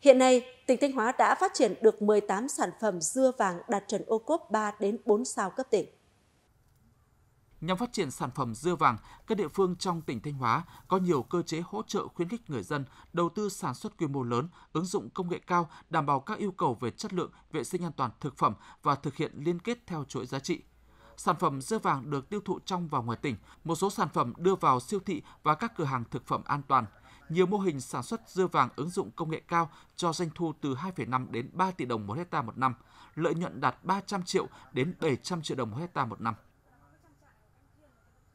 Hiện nay, tỉnh Thanh Hóa đã phát triển được 18 sản phẩm dưa vàng đạt chuẩn ô cốp 3 đến 4 sao cấp tỉnh. Nhằm phát triển sản phẩm dưa vàng, các địa phương trong tỉnh Thanh Hóa có nhiều cơ chế hỗ trợ khuyến khích người dân đầu tư sản xuất quy mô lớn, ứng dụng công nghệ cao, đảm bảo các yêu cầu về chất lượng, vệ sinh an toàn thực phẩm và thực hiện liên kết theo chuỗi giá trị. Sản phẩm dưa vàng được tiêu thụ trong và ngoài tỉnh, một số sản phẩm đưa vào siêu thị và các cửa hàng thực phẩm an toàn – nhiều mô hình sản xuất dưa vàng ứng dụng công nghệ cao cho doanh thu từ 2,5 đến 3 tỷ đồng một hecta một năm, lợi nhuận đạt 300 triệu đến 700 triệu đồng một hecta một năm.